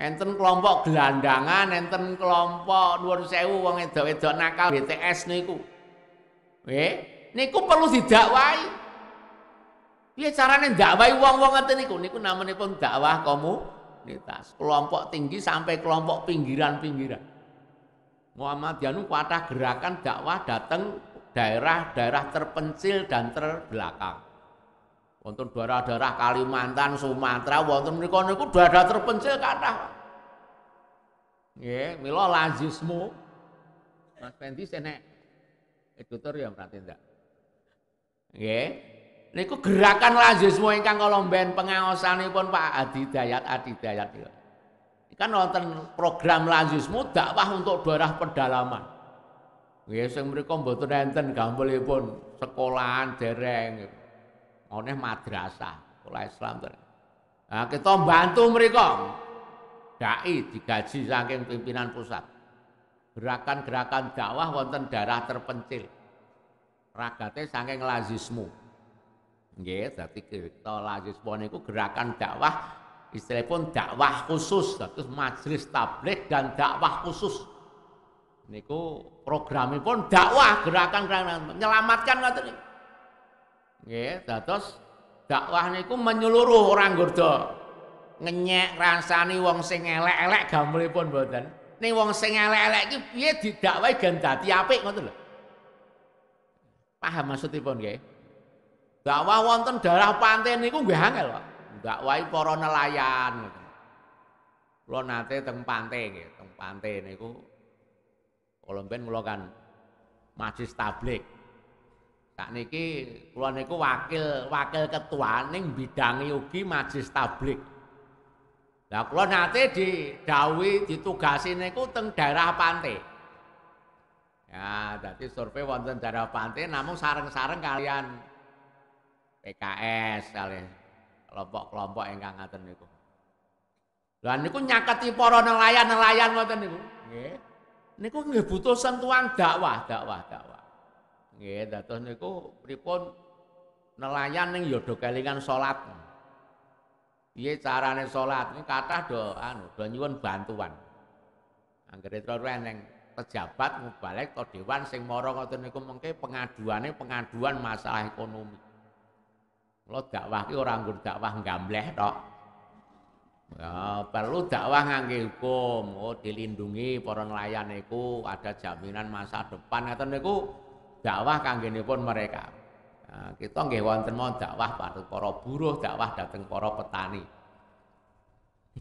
Speaker 1: enten kelompok gelandangan, enten kelompok nuwun sewu wong edok-edok nakal BTS niku. Nggih, niku perlu didakwai. Iya carane dakwai uang uang ngerti niku? Niku namanya pun dakwah komunitas. Kelompok tinggi sampai kelompok pinggiran-pinggiran. Muhammad nu kuatah gerakan dakwah datang daerah-daerah terpencil dan terbelakang. Wonten daerah-daerah Kalimantan, Sumatera, wonten mriku niku daerah terpencil kathah. Nggih, mila lazismu. Mas Pendi senek editor ya berarti ndak. Nggih niku gerakan lazismu ingkang kala mben pun Pak Adi Dayat Adi Dayat ya. itu. Kan nonton program lazismu dakwah untuk daerah pedalaman. Nggih ya, sing mriku mboten enten pun sekolahan dereng. Oneh madrasah, sekolah Islam dereng. Nah, kita bantu mereka. Dai digaji saking pimpinan pusat. Gerakan-gerakan dakwah wonten darah terpencil. Ragate saking lazismu. Nggih, dadi kita lajuspon niku gerakan dakwah pun dakwah khusus terus majelis tablik dan dakwah khusus niku pun dakwah gerakan gerakan menyelamatkan ngoten niku nggih dados dakwah niku menyeluruh orang gordo ngenyek rasani wong sing elek-elek gamelipun mboten ning wong sing elek-elek iki piye didakwahi gendati apik ngoten lho paham maksudipun nggih wawon wonten daerah pantai niku nggih angel, gak Dakwahi para nelayan. Kula nate teng pantai nggih, teng pantai niku kula ben kula kan majlis tablik. niki, kula niku wakil wakil ketua ning bidang yogi majlis tablik. Lah kula nate didhawuhi ditugasi niku teng daerah pantai. Ya, jadi survei wonten daerah pantai namun sareng-sareng kalian PKS kali kelompok-kelompok yang nggak ngaten niku. Lah niku nyaketi para nelayan-nelayan ngoten niku. Nggih. Niku nggih butuh sentuhan dakwah, dakwah, dakwah. Nggih, dados niku pripun nelayan ning ya do kelingan salat. Piye carane salat? Niku kathah do anu, do nyuwun bantuan. Anggere terus ning pejabat mubalek to dewan sing mara ngoten niku mengke pengaduane pengaduan masalah ekonomi. Lo dakwah ki orang nggur dakwah gambleh tok. Ya, perlu dakwah ngangge hukum, oh dilindungi para nelayan niku ada jaminan masa depan ngeten niku dakwah kangge pun mereka. Nah, kita nggih wonten mau dakwah para para buruh, dakwah dateng para petani.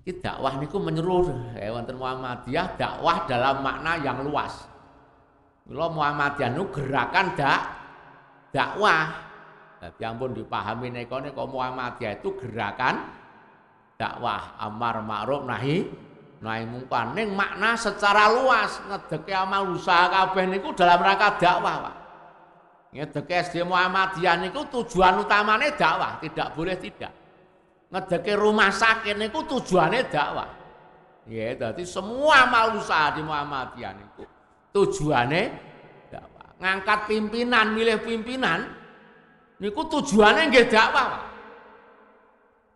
Speaker 1: Iki dakwah niku menyeluruh, ya wonten Muhammadiyah dakwah dalam makna yang luas. Mula Muhammadiyah nu gerakan dak dakwah jadi ampun dipahami nekone kaum Muhammadiyah itu gerakan dakwah amar ma'ruf nahi nahi mungkar ning makna secara luas ngedeke amal usaha kabeh niku dalam rangka dakwah Pak. Ngedeke SD Muhammadiyah niku tujuan utamanya dakwah, tidak boleh tidak. Ngedeke rumah sakit niku tujuannya dakwah. Ya, jadi semua amal usaha di Muhammadiyah niku tujuannya dakwah. Ngangkat pimpinan, milih pimpinan niku tujuannya nggih dakwah.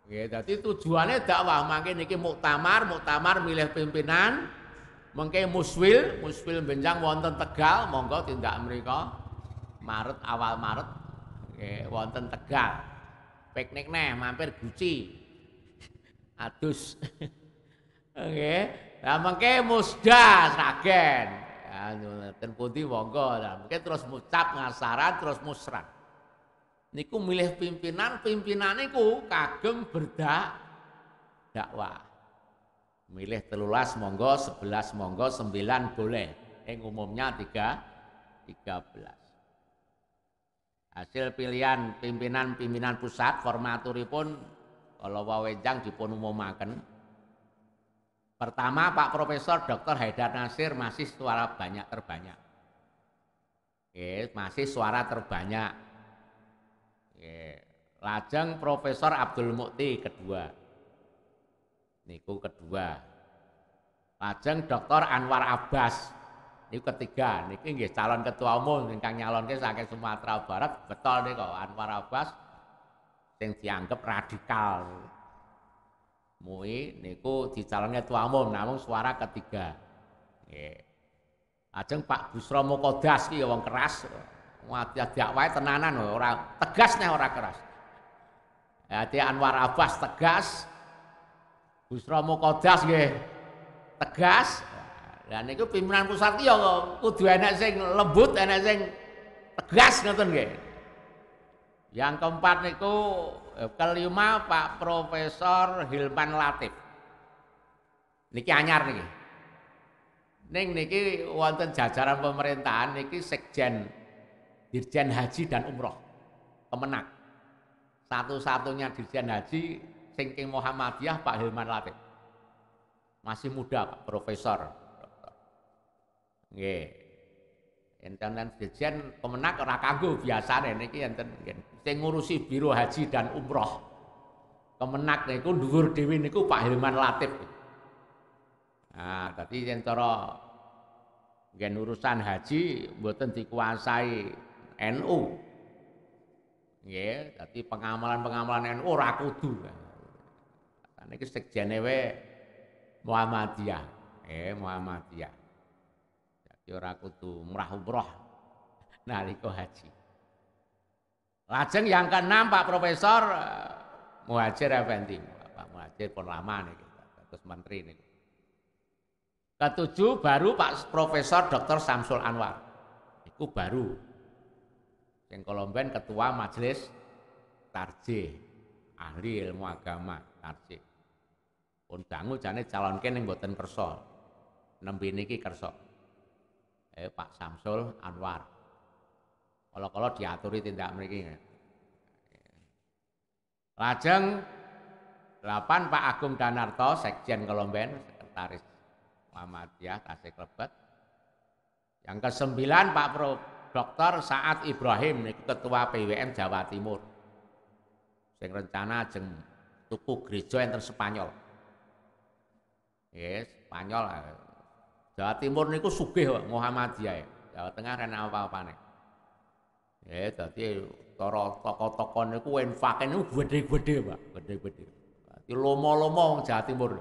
Speaker 1: Nggih, dadi tujuannya dakwah. Mangke niki muktamar, muktamar milih pimpinan, mengke muswil, muswil benjang wonten Tegal, monggo tindak mereka Maret awal Maret nggih wonten Tegal. Piknik neh mampir Guci. Adus. Nggih. Lah mengke musda Sragen. Ya, ten pundi monggo. Lah mengke terus mucap ngasaran terus musrah niku milih pimpinan pimpinan niku kagem berdak dakwah milih telulas monggo sebelas monggo sembilan boleh yang umumnya tiga tiga belas hasil pilihan pimpinan-pimpinan pusat formaturi pun kalau wawenjang dipun umumaken pertama Pak Profesor Dr. Haidar Nasir masih suara banyak terbanyak Oke, masih suara terbanyak Oke. Lajang Profesor Abdul Mukti kedua. Niku kedua. Lajang Dr. Anwar Abbas. Niku ketiga. Niku nggih calon ketua umum kang nyalonke saking Sumatera Barat betul kok Anwar Abbas sing dianggap radikal. Mui niku dicalonke ketua umum namun suara ketiga. Nggih. Ajeng Pak Busro Mokodas ki ya wong keras. Ngajak wae tenanan ora tegas nih ora keras. Hati Anwar Abbas tegas, Busro Mukodas nggih tegas. Dan itu pimpinan pusat ya kudu enak sing lembut, enak sing tegas ngoten nggih. Yang keempat niku eh, kelima Pak Profesor Hilman Latif. Niki anyar nih. Neng niki wonten jajaran pemerintahan niki sekjen Dirjen Haji dan Umroh pemenang. satu-satunya Dirjen Haji Sengking Muhammadiyah Pak Hilman Latif masih muda Pak Profesor Oke enten dan Dirjen Kemenak orang kagum ini yang enten sing ngurusi Biro Haji dan Umroh Kemenak itu dhuwur Dewi niku Pak Hilman Latif Nah, tadi yang cara urusan haji nanti dikuasai NU. ya, tapi pengamalan-pengamalan NU ora kudu. Katane iki sekjene wae Muhammadiyah. Eh Muhammadiyah. Dadi ora kudu murah umroh nalika haji. Lajeng yang keenam Pak Profesor eh, Muhajir Effendi, Pak Muhajir pun lama nih, terus menteri nih. Ketujuh baru Pak Profesor Dr. Samsul Anwar. Itu baru Sing kolomben ketua majelis tarjih ahli ilmu agama tarjih. Pun dangu jane calon ning mboten kersa. Nembe niki kersa. Eh Pak Samsul Anwar. Kalau-kalau diaturi tindak mriki. Lajeng 8 Pak Agung Danarto Sekjen Kolomben Sekretaris Muhammadiyah Tasik Lebet. Yang kesembilan Pak Prof. Dr. Saat Ibrahim niku ketua PWM Jawa Timur. Sing rencana jeng tuku gereja yang Spanyol. Yes, Spanyol. Jawa Timur niku sugih Muhammadiyah. Ya. Jawa Tengah kan apa-apane. Ya, jadi toro toko tokoh niku infake niku gede-gede, Pak, gede-gede. Dadi lomo-lomo wong Jawa Timur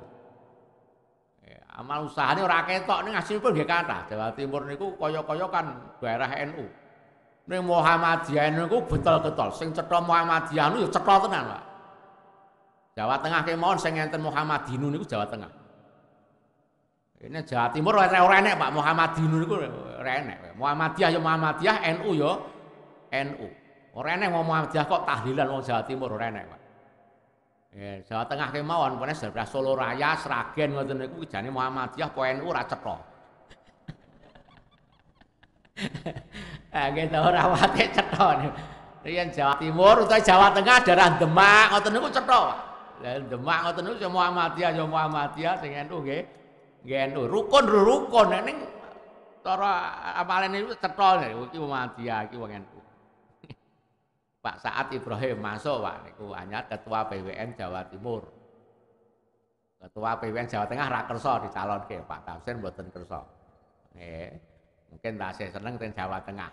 Speaker 1: amal usahane ora ketok ning asalipun nggih kathah. Jawa Timur niku kaya-kaya kan daerah NU. Ning Muhammadiyah niku betul-betul sing cetha Muhammadiyah niku ya cetha tenan, Pak. Jawa Tengah ke mawon sing enten Muhammadinu niku Jawa Tengah. Ini Jawa Timur ora ora enek Pak Muhammadinu niku ora enek. Muhammadiyah ya Muhammadiyah, NU ya NU. Ora enek Muhammadiyah kok tahlilan wong Jawa Timur ora enek Pak. Eh, Jawa Tengah kemauan pokoknya sebelah Solo Raya, Sragen ngoten niku jani Muhammadiyah po NU ora Eh Ah gitu ora wate Nih Jawa Timur utawa Jawa Tengah daerah Demak ngoten niku cetha, Pak. Demak ngoten niku ya Muhammadiyah ya Muhammadiyah sing itu, nggih. Gendu, rukun rukun ning cara apalane niku cetha nih. Muhammadiyah iki wong Pak Saat Ibrahim masuk Pak niku hanya ketua PWN Jawa Timur. Ketua PWN Jawa Tengah di calon dicalonke Pak Tafsir mboten kersa. mungkin tasih seneng teng Jawa Tengah.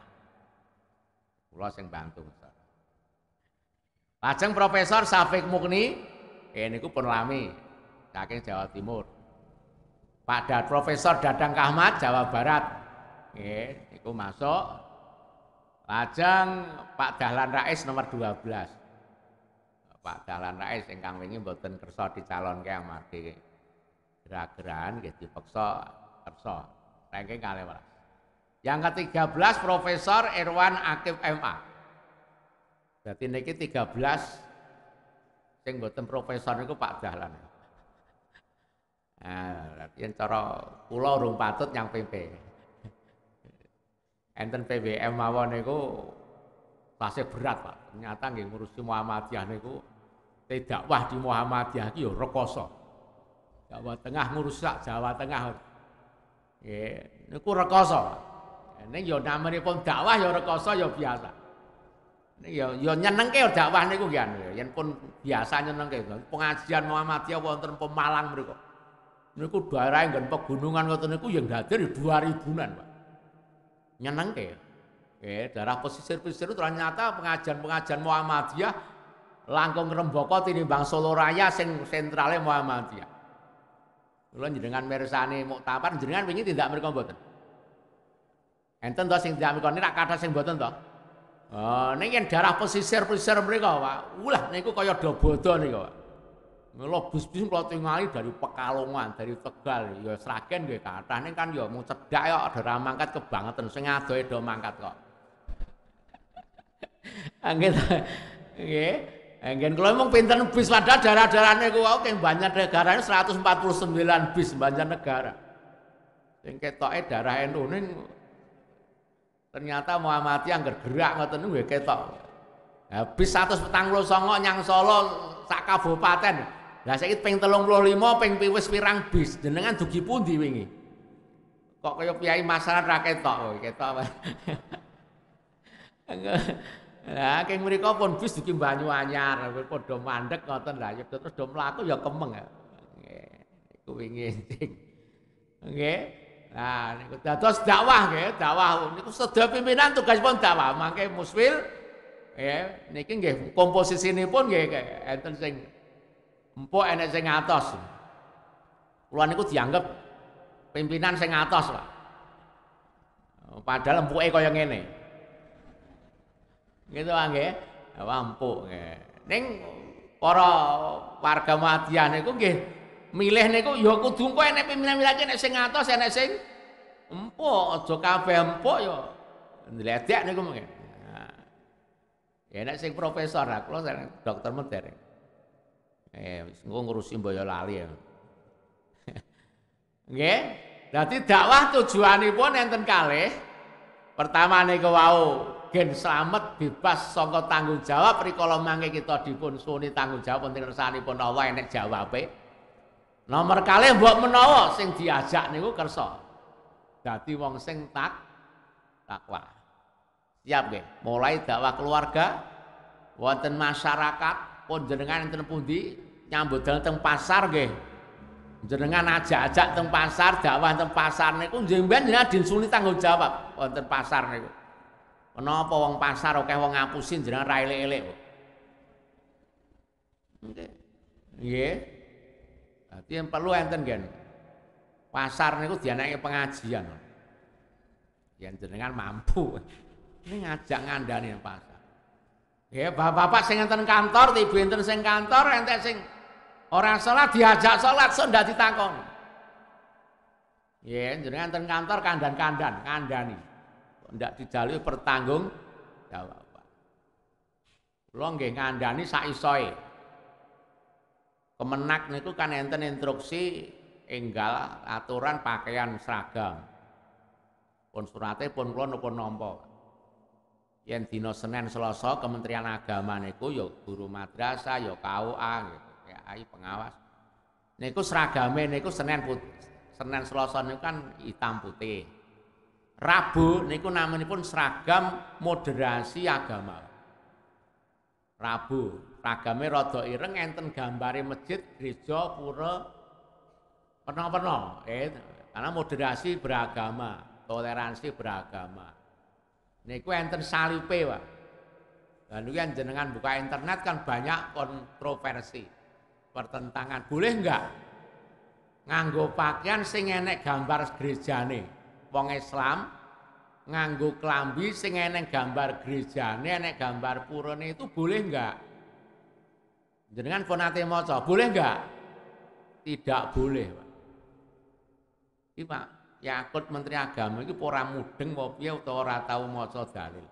Speaker 1: Kula sing bantu. Lajeng Profesor safik Mukni ini niku pun lami saking Jawa Timur. Pak Profesor Dadang Kahmat Jawa Barat. Eh, niku masuk Lajeng Pak Dahlan Rais nomor 12. Pak Dahlan Rais ingkang wingi mboten kersa dicalonke amargi gerak-gerakan nggih dipeksa kersa. Ranking kalih welas. Yang ke-13 Profesor Irwan Akif MA. Jadi niki 13 sing mboten profesor niku Pak Dahlan. Nah, yen cara kula urung patut yang pimpin enten PBM mawon niku tasih berat Pak. Ternyata nggih ngurusi Muhammadiyah niku tidak wah di Muhammadiyah iki yo ya rekoso. Jawa Tengah ngurusak Jawa Tengah. Nggih, niku rekoso. Ning yo ya pun dakwah yo ya rekoso yo biasa. Ning yo yo nyenengke dakwah niku nggih anu Yang pun biasa nyenengke. Pengajian Muhammadiyah wonten pemalang mriku. Niku daerah nggen pegunungan ngoten niku yang hadir dua ribuan Pak ke. Ya, darah pesisir-pesisir itu ternyata pengajian-pengajian Muhammadiyah langkung Remboko tinimbang Solo Raya sing sentrale Muhammadiyah. Kula jenengan mirsani muktabar jenengan wingi tidak mriku mboten. Enten to sing tindak mriku nek kathah sing mboten to. Oh, darah yen daerah pesisir-pesisir mereka, Pak. Ulah nengku kaya do bodo nengku Pak. Mula bus bis mlotingali dari Pekalongan, dari Tegal, ya Sragen nggih kathah ning kan ya mung cedhak kok ora mangkat kebangetan sing adohe do mangkat kok. Anggen nggih. Anggen kula mung pinten bis padha daerah-daerahne kuwi teng banyak negarane 149 bis banyak negara. Sing ketoke daerah NU ning ternyata Muhammadiyah gergerak ngoten nggih ketok. Habis 149 nyang Solo sak kabupaten. Lah saiki ping 35 ping wis pirang bis, jenengan dugi pundi wingi? Kok kaya kiai masalah ra ketok kowe, ketok apa? Lah keng mriku pun bis dugi Banyu Anyar, padha mandek ngoten lah, terus do mlaku ya kemeng. Iku wingi sing. Nggih. Nah, niku dados dakwah nggih, dakwah niku sedaya pimpinan tugasipun dakwah, mangke muswil ya niki nggih komposisinipun nggih enten sing Empo enek sing atos. Kula niku dianggap pimpinan sing atas Pak. Padahal empuke kaya ngene. Gitu wae nggih. Apa ya, empuk nggih. Ning para warga Muhammadiyah niku nggih milih niku ya kudu engko enek pimpinan-pimpinan enek sing atas, enek sing empuk, aja kabeh empuk ya ndledek niku mungkin. Ya nek sing profesor, aku lho dokter modern. Eh, engko ngurusin Boyolali ya. Oke, Dadi dakwah tujuan ibu nenten kali. Pertama nih ke wau gen selamat bebas songko tanggung jawab rikala mangke kita dipun suni tanggung jawab wonten kersanipun Allah enek jawabe. Nomor kali buat menawa sing diajak nih gua kerso. Jadi wong sing tak takwa. Siap gak, mulai dakwah keluarga wonten masyarakat pun jenengan tempuh di nyambut dalam teng pasar ge Jenengan ajak-ajak teng pasar, dakwah teng pasar niku jemben jenengan dinsuli tanggung jawab wonten pasar niku. Kenapa wong pasar oke wong ngapusin jenengan rai lele oke kok. Nggih. yang perlu enten gen. Pasar niku dianake pengajian. Yang jenengan mampu. Ini ngajak ngandani pas. Ya, bapak-bapak sing enten kantor, ibu enten sing kantor, entek sing orang sholat diajak sholat so ndak Ya, jenengan enten kantor kandan-kandan, kandani. Ndak dijalui pertanggung jawab. Kula nggih ngandani sak isoe. Kemenak niku kan enten instruksi enggal aturan pakaian seragam. Pun surate pun kula nampa yang dino Senin Selasa Kementerian Agama niku ya guru madrasah ya KUA gitu, ayo pengawas niku seragame niku Senin put Senin Selasa niku kan hitam putih Rabu niku namanya pun seragam moderasi agama Rabu seragamnya rada ireng enten gambari masjid gereja pura penuh-penuh eh, karena moderasi beragama toleransi beragama niku enten salipe pak lalu kan jenengan buka internet kan banyak kontroversi pertentangan boleh enggak nganggo pakaian sing enek gambar gerejane wong Islam nganggo klambi sing enek gambar gerejane enek gambar nih itu boleh enggak jenengan ponate maca boleh enggak tidak boleh pak Ini iya, Pak, Yakut Menteri Agama itu ora mudeng apa piye atau ora tahu maca dalil.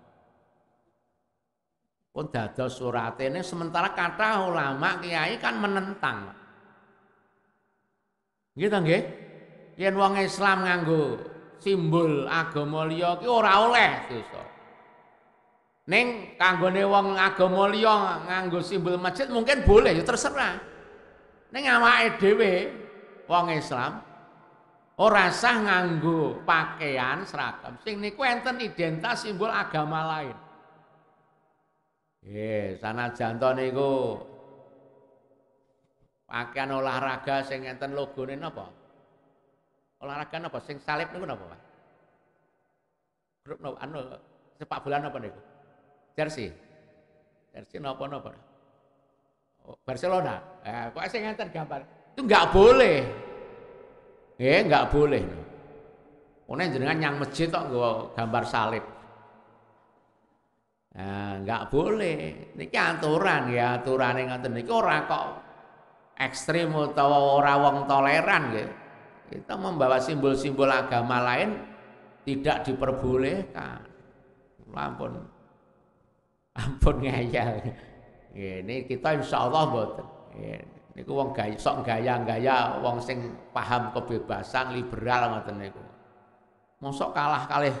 Speaker 1: Pun dados ini sementara kata ulama kiai kan menentang. gitu ta nggih? Yen wong Islam nganggo simbol agama liya ki ora oleh dosa. Ning kanggone wong agama liya nganggo simbol masjid mungkin boleh ya terserah. Ning awake dhewe wong Islam Ora sah nganggo pakaian seragam. Sing niku enten identitas simbol agama lain. Eh, sana to niku pakaian olahraga sing enten logone napa? Olahraga napa sing salib niku napa, Pak? Grup napa anu sepak bola napa niku? Jersey. Jersey napa-napa. Oh, Barcelona. Eh, nah, kok sing enten gambar. Itu enggak boleh. Eh nggak boleh. Ini jenengan yang masjid kok gue gambar salib. Nah, nggak boleh. kan aturan ya, yang yang Ini orang kok ekstrim atau orang wong toleran gitu. Kita membawa simbol-simbol agama lain tidak diperbolehkan. Ampun. Ampun ngayal. Ini kita insya Allah buat niku wong gaya sok gaya-gaya wong sing paham kebebasan liberal ngoten niku. Mosok kalah kalih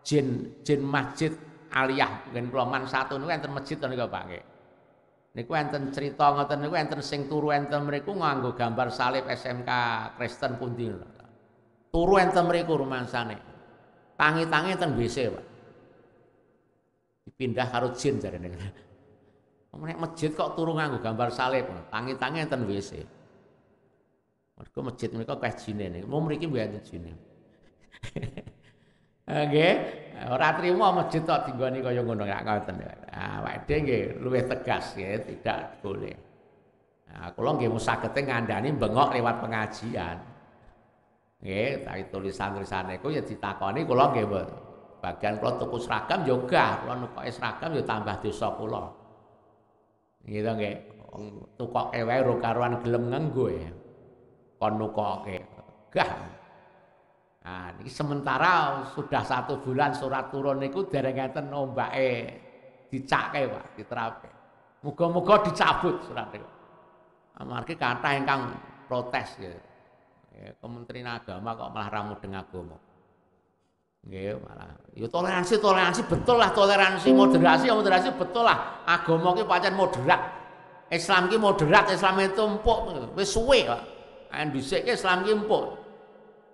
Speaker 1: jin jin masjid aliyah ngen Ploman satu niku enten masjid niku Pak nggih. Niku enten cerita ngoten niku enten sing turu enten mriku nganggo gambar salib SMK Kristen pundi. Turu enten mriku sana, Tangi-tangi enten WC, Pak. Dipindah harus jin cari jarene. Nek masjid kok turun nganggo gambar salib, tangi-tangi enten WC. Mergo masjid menika kok jine mau Mun mriki mboten jine. Oke, eh, ora trimo masjid nih kau kaya ngono gak ngoten. Ah, awake dhewe nggih tegas ya, tidak boleh. Nah, kula nggih musagete ngandani bengok lewat pengajian. Oke, tapi tulisan tulisan ku ya ditakoni Kalau nggih bagian kalau tuku seragam juga, ya kalau kula seragam yo ya tambah dosa kula. Gitu nggih. tukok wae ro karuan gelem nganggo ya. Kon nukoke. Gah. Nah, ini sementara sudah satu bulan surat turun niku dereng ngeten dicak dicake Pak, diterapke. Muga-muga dicabut surat itu, niku. kata yang kang protes ya. ya. Kementerian Agama kok malah ramu dengan agama. Nggih, malah ya toleransi toleransi betul lah toleransi moderasi ya moderasi betul lah. Agama ki pancen moderat. Islam ki moderat, Islam itu e empuk wis suwe kok. bisa dhisik ki Islam ki empuk.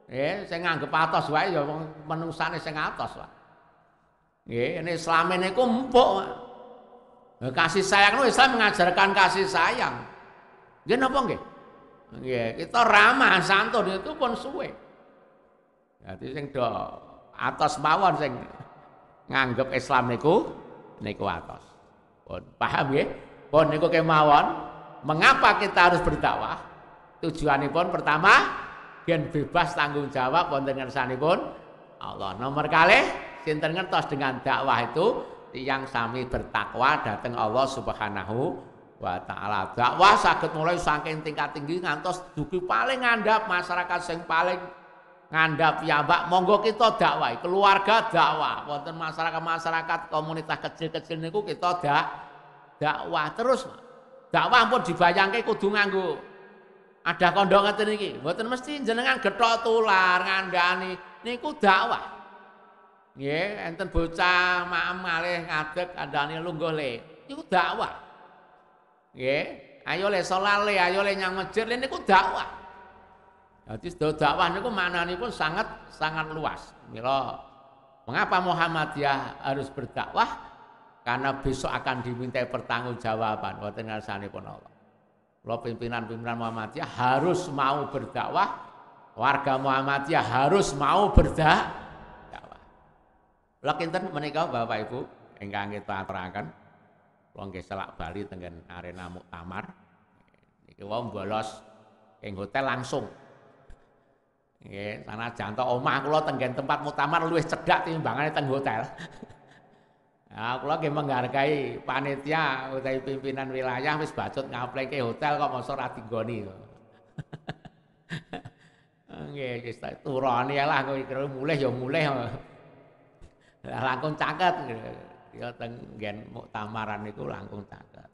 Speaker 1: Ya, sing nganggep atos wae ya wong menungsane sing atos lah. Nggih, ini Islam e niku empuk. kasih sayang itu Islam mengajarkan kasih sayang. Nggih napa nggih? Nggih, kita ramah santun itu pun suwe. Jadi sing do atas mawon sing nganggep Islam niku niku atas Pun paham nggih? Pun niku kemawon mengapa kita harus berdakwah? Tujuanipun pertama yen bebas tanggung jawab wonten ngersanipun Allah. Nomor kali sinten ngertos dengan dakwah itu yang sami bertakwa datang Allah Subhanahu wa taala. Dakwah sakit mulai saking tingkat tinggi ngantos dugi paling andap masyarakat sing paling ya piyambak monggo kita dakwah keluarga dakwah wonten masyarakat-masyarakat komunitas kecil-kecil niku kita dak dakwah terus dakwah pun dibayangke kudu nganggo ada kondong ngeten iki mboten mesti jenengan getok tular ngandani niku dakwah nggih enten bocah maem malih ngadeg kandhane lungguh le niku dakwah nggih ayo le solale ayo le nyang masjid niku dakwah jadi dakwah ini pun sangat sangat luas. Mila mengapa Muhammadiyah harus berdakwah? Karena besok akan dimintai pertanggungjawaban sani pun Allah. lo pimpinan-pimpinan Muhammadiyah harus mau berdakwah, warga Muhammadiyah harus mau berdakwah. lo kinten menikah Bapak Ibu enggak kita perangkan Lo enggak selak Bali dengan arena muktamar. ini wau bolos enggak hotel langsung Nggih, sanajan to omah kula tenggen tempat mutamar luwih cedak timbangane teng hotel. aku nah, kula nggih menghargai panitia utawi pimpinan wilayah wis bacut ngaplengke hotel kok mosok ra dinggoni. Nggih, wis tak turani lah kowe kira mulih ya mulih. Lah langkung caket. Ya teng nggen muktamaran niku langkung caket.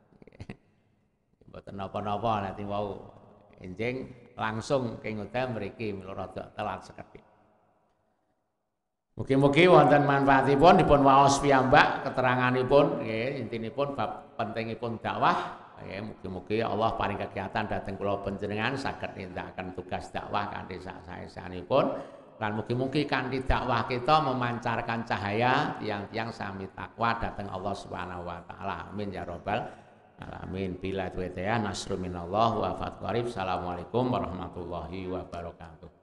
Speaker 1: Mboten napa-napa nanti wau. Enjing langsung ke hotel mriki mila rada telat sekali. Mungkin-mungkin wonten manfaatipun dipun waos piyambak keteranganipun ini pun bab pentingipun dakwah ya mungkin-mungkin Allah paling kegiatan datang pulau sakit tidak akan tugas dakwah kan di saat saya kanthi pun. Dan mungkin mungkin kan di dakwah kita memancarkan cahaya tiang-tiang sami takwa datang Allah Subhanahu wa taala. Amin ya Robbal. Alamin bila tuwetea nasru minallah wa fatkwarif. Assalamualaikum warahmatullahi wabarakatuh.